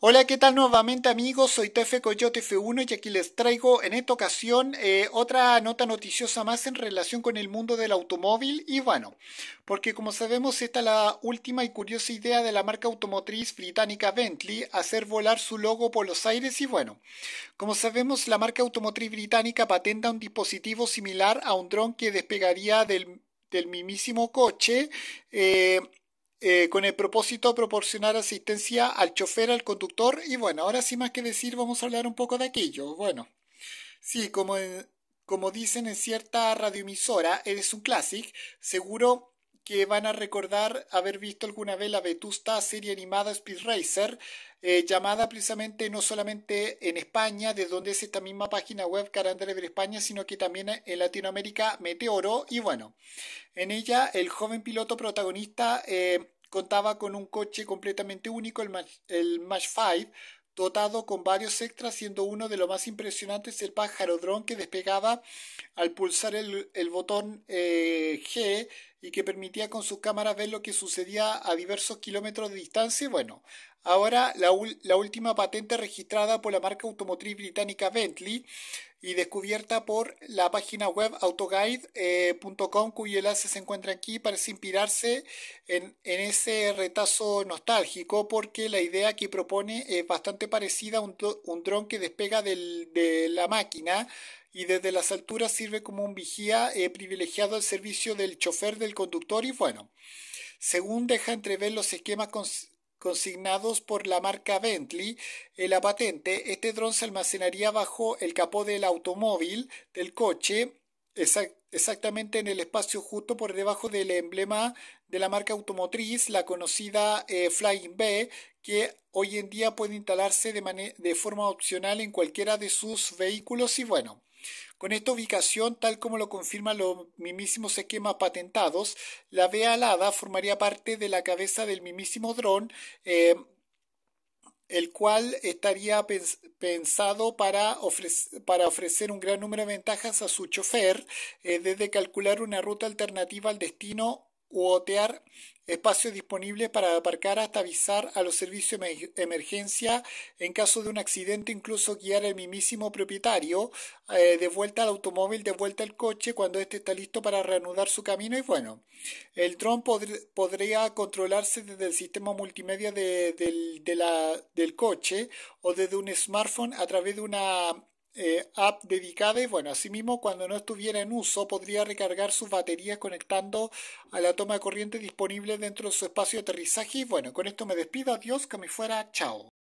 Hola, ¿qué tal nuevamente amigos? Soy Tefe Coyote F1 y aquí les traigo en esta ocasión eh, otra nota noticiosa más en relación con el mundo del automóvil y bueno, porque como sabemos esta es la última y curiosa idea de la marca automotriz británica Bentley hacer volar su logo por los aires y bueno, como sabemos la marca automotriz británica patenta un dispositivo similar a un dron que despegaría del, del mismísimo coche. Eh, eh, con el propósito de proporcionar asistencia al chofer, al conductor. Y bueno, ahora sin más que decir, vamos a hablar un poco de aquello. Bueno, sí, como, como dicen en cierta radioemisora, eres un clásico seguro que van a recordar haber visto alguna vez la vetusta serie animada Speed Racer, eh, llamada precisamente no solamente en España, de donde es esta misma página web de España, sino que también en Latinoamérica Meteoro. Y bueno, en ella el joven piloto protagonista eh, contaba con un coche completamente único, el el Mach 5, dotado con varios extras, siendo uno de los más impresionantes el pájaro dron que despegaba al pulsar el, botón eh, G y que permitía con sus cámaras ver lo que sucedía a diversos kilómetros de distancia. Bueno, ahora la, última patente registrada por la marca automotriz británica Bentley y descubierta por la página web autoguide.com eh, cuyo enlace se encuentra aquí, parece inspirarse en, ese retazo nostálgico porque la idea que propone es bastante parecida a un, dron que despega de la máquina y desde las alturas sirve como un vigía eh, privilegiado al servicio del chofer, del conductor y bueno. Según deja entrever los esquemas consignados por la marca Bentley en la patente, este dron se almacenaría bajo el capó del automóvil, del coche, exacto exactamente en el espacio justo por debajo del emblema de la marca automotriz, la conocida eh, Flying B, que hoy en día puede instalarse de, forma opcional en cualquiera de sus vehículos y bueno. Con esta ubicación, tal como lo confirman los mismísimos esquemas patentados, la B alada formaría parte de la cabeza del mismísimo dron eh, el cual estaría pensado para, ofrecer, para ofrecer un gran número de ventajas a su chofer, eh, desde calcular una ruta alternativa al destino otear espacio disponible para aparcar hasta avisar a los servicios de emergencia en caso de un accidente, incluso guiar al mismísimo propietario eh, de vuelta al automóvil, de vuelta al coche cuando éste está listo para reanudar su camino. Y bueno, el dron podría controlarse desde el sistema multimedia de, del coche o desde un smartphone a través de una eh, app dedicada y bueno, asimismo cuando no estuviera en uso podría recargar sus baterías conectando a la toma de corriente disponible dentro de su espacio de aterrizaje y bueno, con esto me despido, adiós, que me fuera, chao.